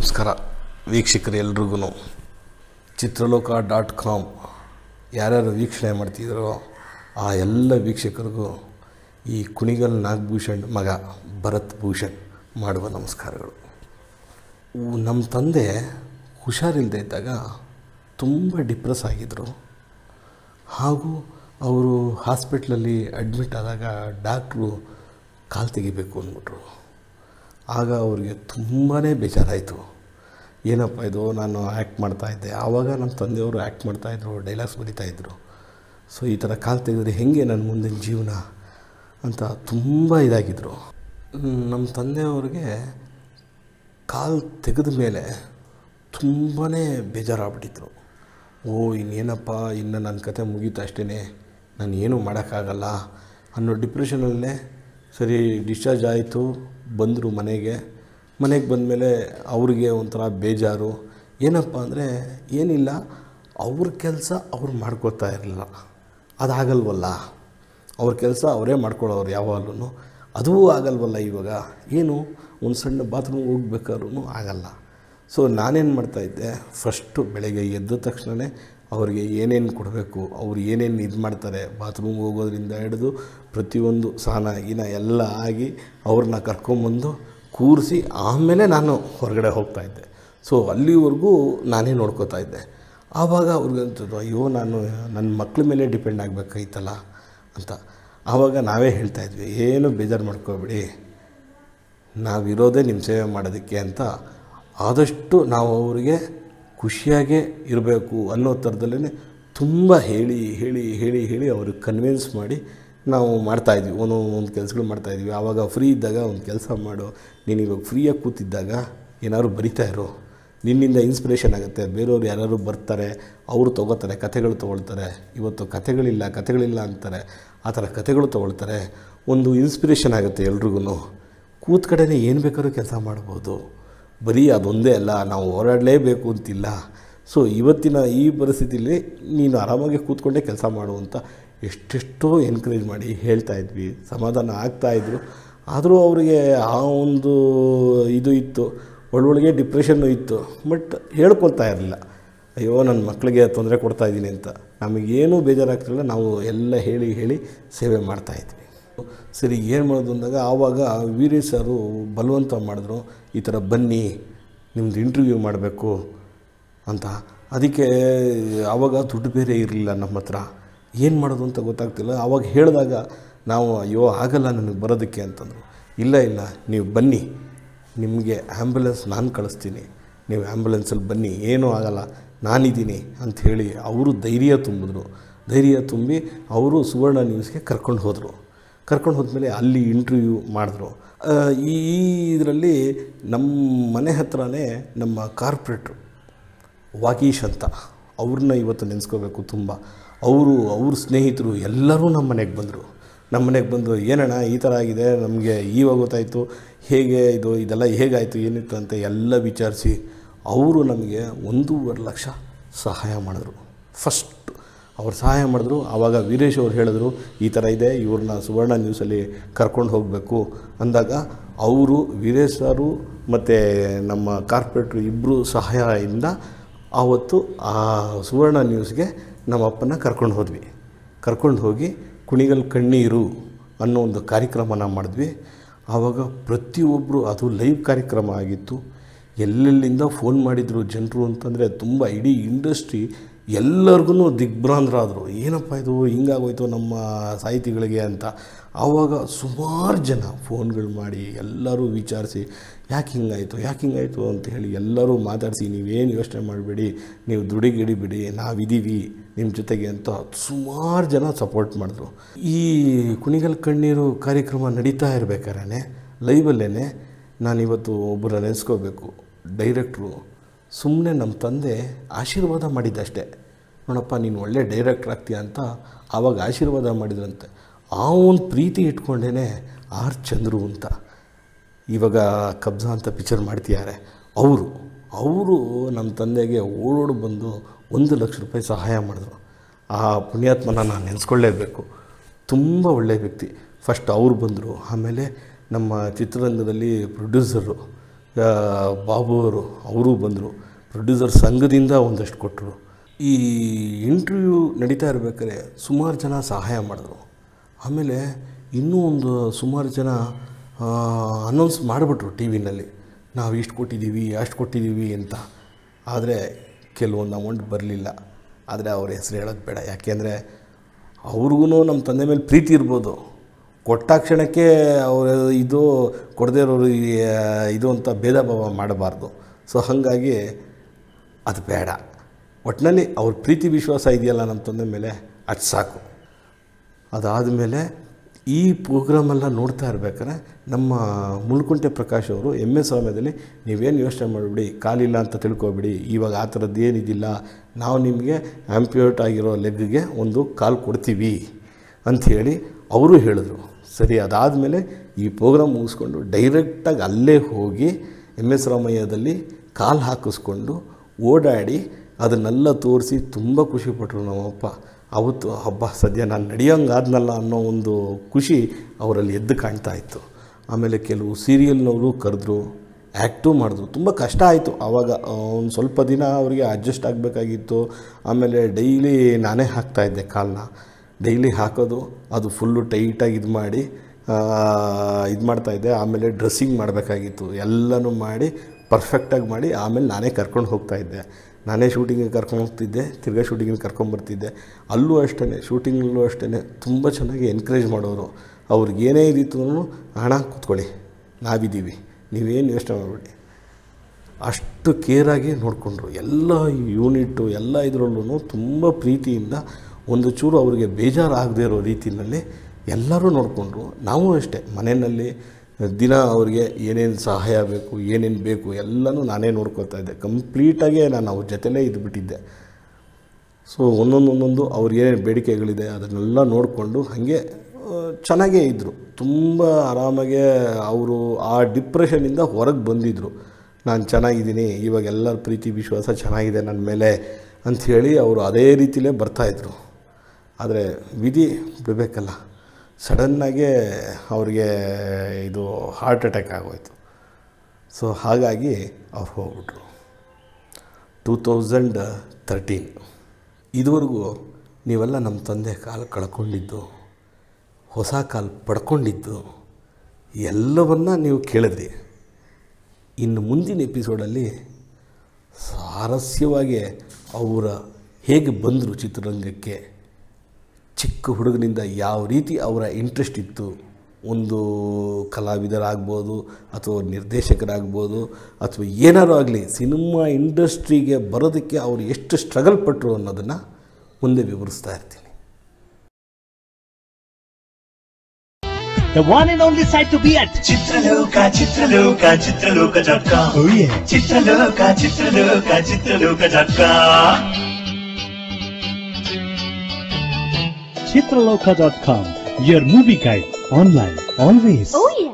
ನಮಸ್ಕಾರ ವೀಕ್ಷಕರು ಎಲ್ರಿಗೂ ಚಿತ್ರಲೋಕ ಡಾಟ್ ಕಾಮ್ ಯಾರ್ಯಾರು ವೀಕ್ಷಣೆ ಮಾಡ್ತಿದ್ರೋ ಆ ಎಲ್ಲ ವೀಕ್ಷಕರಿಗೂ ಈ ಕುಣಿಗಲ್ ನಾಗಭೂಷಣ್ ಮಗ ಭರತ್ ಭೂಷಣ್ ಮಾಡುವ ನಮಸ್ಕಾರಗಳು ನಮ್ಮ ತಂದೆ ಹುಷಾರಿಲ್ಲದೆ ಇದ್ದಾಗ ತುಂಬ ಡಿಪ್ರೆಸ್ ಆಗಿದ್ದರು ಹಾಗೂ ಅವರು ಹಾಸ್ಪಿಟ್ಲಲ್ಲಿ ಅಡ್ಮಿಟ್ ಆದಾಗ ಡಾಕ್ಟ್ರು ಕಾಲು ತೆಗಿಬೇಕು ಅಂದ್ಬಿಟ್ರು ಆಗ ಅವ್ರಿಗೆ ತುಂಬಾ ಬೇಜಾರಾಯಿತು ಏನಪ್ಪ ಇದು ನಾನು ಆ್ಯಕ್ಟ್ ಮಾಡ್ತಾಯಿದ್ದೆ ಆವಾಗ ನಮ್ಮ ತಂದೆಯವರು ಆ್ಯಕ್ಟ್ ಮಾಡ್ತಾಯಿದ್ರು ಡೈಲಾಗ್ಸ್ ಬರಿತಾಯಿದ್ರು ಸೊ ಈ ಥರ ಕಾಲು ತೆಗೆದ್ರೆ ಹೇಗೆ ನನ್ನ ಮುಂದಿನ ಜೀವನ ಅಂತ ತುಂಬ ಇದಾಗಿದ್ದರು ನಮ್ಮ ತಂದೆಯವ್ರಿಗೆ ಕಾಲು ತೆಗೆದ ಮೇಲೆ ತುಂಬಾ ಬೇಜಾರಾಗ್ಬಿಟ್ಟಿದ್ರು ಓ ಇನ್ನೇನಪ್ಪ ಇನ್ನು ನನ್ನ ಕತೆ ಮುಗೀತು ಅಷ್ಟೇ ನಾನು ಏನೂ ಮಾಡೋಕ್ಕಾಗಲ್ಲ ಅನ್ನೋ ಡಿಪ್ರೆಷನಲ್ಲೇ ಸರಿ ಡಿಸ್ಚಾರ್ಜ್ ಆಯಿತು ಬಂದರು ಮನೆಗೆ ಮನೆಗೆ ಬಂದಮೇಲೆ ಅವ್ರಿಗೆ ಒಂಥರ ಬೇಜಾರು ಏನಪ್ಪ ಅಂದರೆ ಏನಿಲ್ಲ ಅವ್ರ ಕೆಲಸ ಅವ್ರು ಮಾಡ್ಕೊಳ್ತಾ ಇರಲಿಲ್ಲ ಅದಾಗಲ್ವಲ್ಲ ಅವ್ರ ಕೆಲಸ ಅವರೇ ಮಾಡ್ಕೊಳ್ಳೋರು ಯಾವಾಗಲೂ ಅದೂ ಆಗಲ್ವಲ್ಲ ಇವಾಗ ಏನು ಒಂದು ಸಣ್ಣ ಬಾತ್ರೂಮ್ಗೆ ಹೋಗ್ಬೇಕಾದ್ರೂ ಆಗಲ್ಲ ಸೊ ನಾನೇನು ಮಾಡ್ತಾಯಿದ್ದೆ ಫಸ್ಟು ಬೆಳಗ್ಗೆ ಎದ್ದ ತಕ್ಷಣವೇ ಅವರಿಗೆ ಏನೇನು ಕೊಡಬೇಕು ಅವ್ರು ಏನೇನು ಇದು ಮಾಡ್ತಾರೆ ಬಾತ್ರೂಮ್ಗೆ ಹೋಗೋದ್ರಿಂದ ಹಿಡಿದು ಪ್ರತಿಯೊಂದು ಸ್ನಾನ ಗೀನ ಎಲ್ಲ ಆಗಿ ಅವ್ರನ್ನ ಕರ್ಕೊಂಬಂದು ಕೂರಿಸಿ ಆಮೇಲೆ ನಾನು ಹೊರಗಡೆ ಹೋಗ್ತಾಯಿದ್ದೆ ಸೊ ಅಲ್ಲಿವರೆಗೂ ನಾನೇ ನೋಡ್ಕೋತಾ ಇದ್ದೆ ಆವಾಗ ಅವ್ರಿಗಂತದ್ದು ಅಯ್ಯೋ ನಾನು ನನ್ನ ಮಕ್ಳ ಮೇಲೆ ಡಿಪೆಂಡ್ ಆಗಬೇಕಾಯ್ತಲ್ಲ ಅಂತ ಆವಾಗ ನಾವೇ ಹೇಳ್ತಾಯಿದ್ವಿ ಏನು ಬೇಜಾರು ಮಾಡ್ಕೋಬೇಡಿ ನಾವಿರೋದೇ ನಿಮ್ಮ ಸೇವೆ ಮಾಡೋದಕ್ಕೆ ಅಂತ ಆದಷ್ಟು ನಾವು ಅವರಿಗೆ ಖುಷಿಯಾಗೇ ಇರಬೇಕು ಅನ್ನೋ ಥರದಲ್ಲೇ ತುಂಬ ಹೇಳಿ ಹೇಳಿ ಹೇಳಿ ಹೇಳಿ ಅವ್ರಿಗೆ ಕನ್ವಿನ್ಸ್ ಮಾಡಿ ನಾವು ಮಾಡ್ತಾಯಿದ್ವಿ ಒಂದೊಂದು ಒಂದು ಕೆಲಸಗಳು ಮಾಡ್ತಾಯಿದ್ವಿ ಆವಾಗ ಫ್ರೀ ಇದ್ದಾಗ ಒಂದು ಕೆಲಸ ಮಾಡು ನೀನು ಇವಾಗ ಫ್ರೀಯಾಗಿ ಕೂತಿದ್ದಾಗ ಏನಾದ್ರು ಬರಿತಾ ಇರೋ ನಿನ್ನಿಂದ ಇನ್ಸ್ಪಿರೇಷನ್ ಆಗುತ್ತೆ ಬೇರೆಯವ್ರು ಯಾರು ಬರ್ತಾರೆ ಅವರು ತೊಗೋತಾರೆ ಕಥೆಗಳು ತೊಗೊಳ್ತಾರೆ ಇವತ್ತು ಕಥೆಗಳಿಲ್ಲ ಕಥೆಗಳಿಲ್ಲ ಅಂತಾರೆ ಆ ಥರ ಕಥೆಗಳು ತೊಗೊಳ್ತಾರೆ ಒಂದು ಇನ್ಸ್ಪಿರೇಷನ್ ಆಗುತ್ತೆ ಎಲ್ರಿಗೂ ಕೂತ್ ಏನು ಬೇಕಾದ್ರೂ ಕೆಲಸ ಮಾಡ್ಬೋದು ಬರೀ ಅದೊಂದೇ ಅಲ್ಲ ನಾವು ಹೋರಾಡಲೇಬೇಕು ಅಂತಿಲ್ಲ ಸೊ ಇವತ್ತಿನ ಈ ಪರಿಸ್ಥಿತಿಯಲ್ಲಿ ನೀನು ಆರಾಮಾಗಿ ಕೂತ್ಕೊಂಡೇ ಕೆಲಸ ಮಾಡು ಅಂತ ಎಷ್ಟೆಷ್ಟೋ ಎನ್ಕರೇಜ್ ಮಾಡಿ ಹೇಳ್ತಾ ಇದ್ವಿ ಸಮಾಧಾನ ಆಗ್ತಾಯಿದ್ರು ಆದರೂ ಅವರಿಗೆ ಆ ಒಂದು ಇದು ಇತ್ತು ಒಳೊಳಗೆ ಡಿಪ್ರೆಷನ್ನು ಇತ್ತು ಬಟ್ ಹೇಳ್ಕೊಳ್ತಾ ಇರಲಿಲ್ಲ ಅಯ್ಯೋ ನನ್ನ ಮಕ್ಕಳಿಗೆ ತೊಂದರೆ ಕೊಡ್ತಾಯಿದ್ದೀನಿ ಅಂತ ನಮಗೇನೂ ಬೇಜಾರಾಗ್ತಿಲ್ಲ ನಾವು ಎಲ್ಲ ಹೇಳಿ ಹೇಳಿ ಸೇವೆ ಮಾಡ್ತಾಯಿದ್ವಿ ಸರಿ ಏನು ಮಾಡೋದು ಅಂದಾಗ ಆವಾಗ ವೀರೇಶ್ ಸಾರು ಬಲವಂತ ಮಾಡಿದ್ರು ಈ ಥರ ಬನ್ನಿ ನಿಮ್ಮದು ಇಂಟರ್ವ್ಯೂ ಮಾಡಬೇಕು ಅಂತ ಅದಕ್ಕೆ ಆವಾಗ ದುಡ್ಡು ಬೇರೆ ಇರಲಿಲ್ಲ ನಮ್ಮ ಹತ್ರ ಏನು ಮಾಡೋದು ಅಂತ ಗೊತ್ತಾಗ್ತಿಲ್ಲ ಆವಾಗ ಹೇಳಿದಾಗ ನಾವು ಅಯ್ಯೋ ಆಗಲ್ಲ ನನಗೆ ಬರೋದಕ್ಕೆ ಅಂತಂದರು ಇಲ್ಲ ಇಲ್ಲ ನೀವು ಬನ್ನಿ ನಿಮಗೆ ಆ್ಯಂಬುಲೆನ್ಸ್ ನಾನು ಕಳಿಸ್ತೀನಿ ನೀವು ಆ್ಯಂಬುಲೆನ್ಸಲ್ಲಿ ಬನ್ನಿ ಏನೂ ಆಗಲ್ಲ ನಾನಿದ್ದೀನಿ ಅಂಥೇಳಿ ಅವರು ಧೈರ್ಯ ತುಂಬಿದ್ರು ಧೈರ್ಯ ತುಂಬಿ ಅವರು ಸುವರ್ಣ ನ್ಯೂಸ್ಗೆ ಕರ್ಕೊಂಡು ಹೋದರು ಕರ್ಕೊಂಡು ಹೋದ್ಮೇಲೆ ಅಲ್ಲಿ ಇಂಟ್ರ್ವ್ಯೂ ಮಾಡಿದ್ರು ಈ ಇದರಲ್ಲಿ ನಮ್ಮ ಮನೆ ಹತ್ರನೇ ನಮ್ಮ ಕಾರ್ಪೊರೇಟ್ರು ವಾಕೀಶ್ ಅಂತ ಅವ್ರನ್ನ ಇವತ್ತು ನೆನೆಸ್ಕೋಬೇಕು ತುಂಬ ಅವರು ಅವ್ರ ಸ್ನೇಹಿತರು ಎಲ್ಲರೂ ನಮ್ಮ ಮನೆಗೆ ಬಂದರು ನಮ್ಮ ಮನೆಗೆ ಬಂದು ಏನಣ್ಣ ಈ ಥರ ಆಗಿದೆ ನಮಗೆ ಈವಾಗ ಗೊತ್ತಾಯಿತು ಹೇಗೆ ಇದು ಇದೆಲ್ಲ ಹೇಗಾಯಿತು ಏನಿತ್ತು ಅಂತ ಎಲ್ಲ ವಿಚಾರಿಸಿ ಅವರು ನಮಗೆ ಒಂದೂವರೆ ಲಕ್ಷ ಸಹಾಯ ಮಾಡಿದ್ರು ಫಸ್ಟ್ ಅವ್ರು ಸಹಾಯ ಮಾಡಿದ್ರು ಆವಾಗ ವೀರೇಶ್ ಅವ್ರು ಹೇಳಿದ್ರು ಈ ಥರ ಇದೆ ಇವ್ರನ್ನ ಸುವರ್ಣ ನ್ಯೂಸಲ್ಲಿ ಕರ್ಕೊಂಡು ಹೋಗಬೇಕು ಅಂದಾಗ ಅವರು ವೀರೇಶ್ ಸಾರು ಮತ್ತು ನಮ್ಮ ಕಾರ್ಪೊರೇಟ್ರು ಇಬ್ಬರು ಸಹಾಯದಿಂದ ಆವತ್ತು ಆ ಸುವರ್ಣ ನ್ಯೂಸ್ಗೆ ನಮ್ಮ ಅಪ್ಪನ ಕರ್ಕೊಂಡು ಹೋದ್ವಿ ಕರ್ಕೊಂಡು ಹೋಗಿ ಕುಣಿಗಲ್ ಕಣ್ಣೀರು ಅನ್ನೋ ಒಂದು ಕಾರ್ಯಕ್ರಮನ ಮಾಡಿದ್ವಿ ಆವಾಗ ಪ್ರತಿಯೊಬ್ಬರು ಅದು ಲೈವ್ ಕಾರ್ಯಕ್ರಮ ಆಗಿತ್ತು ಎಲ್ಲೆಲ್ಲಿಂದ ಫೋನ್ ಮಾಡಿದರು ಜನರು ಅಂತಂದರೆ ತುಂಬ ಇಡೀ ಇಂಡಸ್ಟ್ರಿ ಎಲ್ಲರಿಗೂ ದಿಗ್ಭ್ರಾಂತರಾದರು ಏನಪ್ಪ ಇದು ಹಿಂಗಾಗೋಯ್ತು ನಮ್ಮ ಸಾಹಿತಿಗಳಿಗೆ ಅಂತ ಆವಾಗ ಸುಮಾರು ಜನ ಫೋನ್ಗಳು ಮಾಡಿ ಎಲ್ಲರೂ ವಿಚಾರಿಸಿ ಯಾಕೆ ಹಿಂಗಾಯಿತು ಯಾಕೆ ಹಿಂಗಾಯಿತು ಅಂತ ಹೇಳಿ ಎಲ್ಲರೂ ಮಾತಾಡಿಸಿ ನೀವೇನು ಯೋಚನೆ ಮಾಡಬೇಡಿ ನೀವು ದುಡಿಗಿಡಿಬಿಡಿ ನಾವಿದ್ದೀವಿ ನಿಮ್ಮ ಜೊತೆಗೆ ಅಂತ ಸುಮಾರು ಜನ ಸಪೋರ್ಟ್ ಮಾಡಿದ್ರು ಈ ಕುಣಿಗಲ್ ಕಣ್ಣೀರು ಕಾರ್ಯಕ್ರಮ ನಡೀತಾ ಇರಬೇಕಾದ್ರೆ ಲೈವಲ್ಲೇ ನಾನಿವತ್ತು ಒಬ್ಬರ ನೆನೆಸ್ಕೋಬೇಕು ಡೈರೆಕ್ಟ್ರು ಸುಮ್ಮನೆ ನಮ್ಮ ತಂದೆ ಆಶೀರ್ವಾದ ಮಾಡಿದ್ದಷ್ಟೇ ಅಣ್ಣಪ್ಪ ನೀನು ಒಳ್ಳೆ ಡೈರೆಕ್ಟರ್ ಆಗ್ತೀಯ ಅಂತ ಆವಾಗ ಆಶೀರ್ವಾದ ಮಾಡಿದ್ರಂತೆ ಆ ಒಂದು ಪ್ರೀತಿ ಇಟ್ಕೊಂಡೇ ಆರ್ ಚಂದ್ರು ಅಂತ ಇವಾಗ ಕಬ್ಜಾ ಅಂತ ಪಿಕ್ಚರ್ ಮಾಡ್ತಿದ್ದಾರೆ ಅವರು ಅವರು ನಮ್ಮ ತಂದೆಗೆ ಓಡೋಡು ಬಂದು ಒಂದು ಲಕ್ಷ ರೂಪಾಯಿ ಸಹಾಯ ಮಾಡಿದ್ರು ಆ ಪುಣ್ಯಾತ್ಮನ ನಾನು ನೆನೆಸ್ಕೊಳ್ಳೇಬೇಕು ತುಂಬ ಒಳ್ಳೆಯ ವ್ಯಕ್ತಿ ಫಸ್ಟ್ ಅವರು ಬಂದರು ಆಮೇಲೆ ನಮ್ಮ ಚಿತ್ರರಂಗದಲ್ಲಿ ಪ್ರೊಡ್ಯೂಸರು ಬಾಬು ಅವರು ಅವರೂ ಬಂದರು ಪ್ರೊಡ್ಯೂಸರ್ ಸಂಘದಿಂದ ಒಂದಷ್ಟು ಕೊಟ್ಟರು ಈ ಇಂಟ್ರ್ವ್ಯೂ ನಡೀತಾ ಇರಬೇಕಾದ್ರೆ ಸುಮಾರು ಜನ ಸಹಾಯ ಮಾಡಿದ್ರು ಆಮೇಲೆ ಇನ್ನೂ ಒಂದು ಸುಮಾರು ಜನ ಅನೌನ್ಸ್ ಮಾಡಿಬಿಟ್ರು ಟಿ ವಿನಲ್ಲಿ ನಾವು ಇಷ್ಟು ಕೊಟ್ಟಿದ್ದೀವಿ ಅಷ್ಟು ಕೊಟ್ಟಿದ್ದೀವಿ ಅಂತ ಆದರೆ ಕೆಲವೊಂದು ಅಮೌಂಟ್ ಬರಲಿಲ್ಲ ಆದರೆ ಅವ್ರ ಹೆಸರು ಹೇಳೋದು ಬೇಡ ಯಾಕೆಂದರೆ ಅವ್ರಿಗೂ ನಮ್ಮ ತಂದೆ ಮೇಲೆ ಪ್ರೀತಿ ಇರ್ಬೋದು ಕೊಟ್ಟಾಕ್ಷಣಕ್ಕೆ ಅವರು ಇದು ಕೊಡದೇ ಇರೋರು ಇದು ಅಂತ ಭೇದ ಭಾವ ಮಾಡಬಾರ್ದು ಸೊ ಹಾಗಾಗಿ ಅದು ಬೇಡ ಒಟ್ಟಿನಲ್ಲಿ ಅವ್ರ ಪ್ರೀತಿ ವಿಶ್ವಾಸ ಇದೆಯಲ್ಲ ನಮ್ಮ ತಂದೆ ಮೇಲೆ ಅದು ಸಾಕು ಅದಾದ ಮೇಲೆ ಈ ಪ್ರೋಗ್ರಾಮೆಲ್ಲ ನೋಡ್ತಾ ಇರ್ಬೇಕಾದ್ರೆ ನಮ್ಮ ಮುಳ್ಕುಂಟೆ ಪ್ರಕಾಶ್ ಅವರು ಎಮ್ ಎಸ್ ಸಮಯದಲ್ಲಿ ನೀವೇನು ಯೋಚನೆ ಮಾಡಿಬಿಡಿ ಕಾಲಿಲ್ಲ ಅಂತ ತಿಳ್ಕೊಬಿಡಿ ಇವಾಗ ಆ ಥರದ್ದು ಏನಿದಿಲ್ಲ ನಾವು ನಿಮಗೆ ಆ್ಯಂಪ್ಯೂಟ್ ಆಗಿರೋ ಲೆಗ್ಗೆ ಒಂದು ಕಾಲು ಕೊಡ್ತೀವಿ ಅಂಥೇಳಿ ಅವರು ಹೇಳಿದ್ರು ಸರಿ ಅದಾದಮೇಲೆ ಈ ಪ್ರೋಗ್ರಾಮ್ ಮುಗಿಸ್ಕೊಂಡು ಡೈರೆಕ್ಟಾಗಿ ಅಲ್ಲೇ ಹೋಗಿ ಎಮ್ ಎಸ್ ರಾಮಯ್ಯದಲ್ಲಿ ಕಾಲು ಹಾಕಿಸ್ಕೊಂಡು ಓಡಾಡಿ ಅದನ್ನೆಲ್ಲ ತೋರಿಸಿ ತುಂಬ ಖುಷಿಪಟ್ಟರು ನಮ್ಮಪ್ಪ ಅವತ್ತು ಹಬ್ಬ ಸದ್ಯ ನಾನು ನಡೆಯೋಂಗಾದ್ನಲ್ಲ ಅನ್ನೋ ಒಂದು ಖುಷಿ ಅವರಲ್ಲಿ ಎದ್ದು ಕಾಣ್ತಾ ಇತ್ತು ಆಮೇಲೆ ಕೆಲವು ಸೀರಿಯಲ್ನವರು ಕರೆದ್ರು ಆ್ಯಕ್ಟು ಮಾಡಿದ್ರು ತುಂಬ ಕಷ್ಟ ಆಯಿತು ಆವಾಗ ಒಂದು ಸ್ವಲ್ಪ ದಿನ ಅವರಿಗೆ ಅಡ್ಜಸ್ಟ್ ಆಗಬೇಕಾಗಿತ್ತು ಆಮೇಲೆ ಡೈಲಿ ನಾನೇ ಹಾಕ್ತಾಯಿದ್ದೆ ಕಾಲನ್ನ ಡೈಲಿ ಹಾಕೋದು ಅದು ಫುಲ್ಲು ಟೈಟಾಗಿ ಇದು ಮಾಡಿ ಇದು ಮಾಡ್ತಾಯಿದ್ದೆ ಆಮೇಲೆ ಡ್ರೆಸ್ಸಿಂಗ್ ಮಾಡಬೇಕಾಗಿತ್ತು ಎಲ್ಲನೂ ಮಾಡಿ ಪರ್ಫೆಕ್ಟಾಗಿ ಮಾಡಿ ಆಮೇಲೆ ನಾನೇ ಕರ್ಕೊಂಡು ಹೋಗ್ತಾಯಿದ್ದೆ ನಾನೇ ಶೂಟಿಂಗಿಗೆ ಕರ್ಕೊಂಡು ಹೋಗ್ತಿದ್ದೆ ತಿರ್ಗಾ ಶೂಟಿಂಗಿಗೆ ಕರ್ಕೊಂಬರ್ತಿದ್ದೆ ಅಲ್ಲೂ ಅಷ್ಟೇ ಶೂಟಿಂಗಲ್ಲೂ ಅಷ್ಟೇ ತುಂಬ ಚೆನ್ನಾಗಿ ಎನ್ಕರೇಜ್ ಮಾಡೋರು ಅವ್ರಿಗೆ ಏನೇ ಇದ್ದಿತ್ತು ಹಣ ಕೂತ್ಕೊಳ್ಳಿ ನಾವಿದ್ದೀವಿ ನೀವೇನು ಯೋಚನೆ ಮಾಡಬೇಡಿ ಅಷ್ಟು ಕೇರಾಗಿ ನೋಡಿಕೊಂಡ್ರು ಎಲ್ಲ ಯೂನಿಟ್ಟು ಎಲ್ಲ ಇದರಲ್ಲೂ ತುಂಬ ಪ್ರೀತಿಯಿಂದ ಒಂದು ಚೂರು ಅವರಿಗೆ ಬೇಜಾರು ಆಗದೇ ಇರೋ ರೀತಿಯಲ್ಲಿ ಎಲ್ಲರೂ ನೋಡಿಕೊಂಡ್ರು ನಾವು ಅಷ್ಟೇ ಮನೆಯಲ್ಲಿ ದಿನ ಅವ್ರಿಗೆ ಏನೇನು ಸಹಾಯ ಬೇಕು ಏನೇನು ಬೇಕು ಎಲ್ಲನೂ ನಾನೇ ನೋಡ್ಕೊಳ್ತಾ ಇದ್ದೆ ಕಂಪ್ಲೀಟಾಗೇ ನಾನು ಅವ್ರ ಜೊತೆಲೇ ಇದ್ದುಬಿಟ್ಟಿದ್ದೆ ಸೊ ಒಂದೊಂದೊಂದೊಂದು ಅವ್ರಿಗೆ ಏನೇನು ಬೇಡಿಕೆಗಳಿದೆ ಅದನ್ನೆಲ್ಲ ನೋಡಿಕೊಂಡು ಹಾಗೆ ಚೆನ್ನಾಗೇ ಇದ್ದರು ತುಂಬ ಆರಾಮಾಗೆ ಅವರು ಆ ಡಿಪ್ರೆಷನಿಂದ ಹೊರಗೆ ಬಂದಿದ್ದರು ನಾನು ಚೆನ್ನಾಗಿದ್ದೀನಿ ಇವಾಗ ಎಲ್ಲರ ಪ್ರೀತಿ ವಿಶ್ವಾಸ ಚೆನ್ನಾಗಿದೆ ನನ್ನ ಮೇಲೆ ಅಂಥೇಳಿ ಅವರು ಅದೇ ರೀತಿಲೇ ಬರ್ತಾಯಿದ್ರು ಆದರೆ ವಿಧಿ ಬಿಡಬೇಕಲ್ಲ ಸಡನ್ನಾಗೆ ಅವ್ರಿಗೆ ಇದು ಹಾರ್ಟ್ ಅಟ್ಯಾಕ್ ಆಗೋಯ್ತು ಸೊ ಹಾಗಾಗಿ ಅವ್ರು ಹೋಗ್ಬಿಟ್ರು ಟೂ ತೌಸಂಡ್ ತರ್ಟೀನ್ ಇದುವರೆಗೂ ನೀವೆಲ್ಲ ನಮ್ಮ ತಂದೆ ಕಾಲು ಕಳ್ಕೊಂಡಿದ್ದು ಹೊಸ ಕಾಲು ಪಡ್ಕೊಂಡಿದ್ದು ಎಲ್ಲವನ್ನ ನೀವು ಕೇಳಿದ್ರಿ ಇನ್ನು ಮುಂದಿನ ಎಪಿಸೋಡಲ್ಲಿ ಸ್ವಾರಸ್ಯವಾಗಿ ಅವರ ಹೇಗೆ ಬಂದರು ಚಿತ್ರರಂಗಕ್ಕೆ ಚಿಕ್ಕ ಹುಡುಗನಿಂದ ಯಾವ ರೀತಿ ಅವರ ಇಂಟ್ರೆಸ್ಟ್ ಇತ್ತು ಒಂದು ಕಲಾವಿದರಾಗ್ಬೋದು ಅಥವಾ ನಿರ್ದೇಶಕರಾಗ್ಬೋದು ಅಥವಾ ಏನಾರು ಆಗಲಿ ಸಿನಿಮಾ ಇಂಡಸ್ಟ್ರಿಗೆ ಬರೋದಕ್ಕೆ ಅವರು ಎಷ್ಟು ಸ್ಟ್ರಗಲ್ ಪಟ್ಟರು ಅನ್ನೋದನ್ನು ಮುಂದೆ ವಿವರಿಸ್ತಾ ಇರ್ತೀನಿ The one and only site to be at Chitraloka, Chitraloka, Chitraloka.com. Oh yeah. Chitraloka, Chitraloka, Chitraloka.com. chitraloka.com, your movie guide online, always. Oh yeah.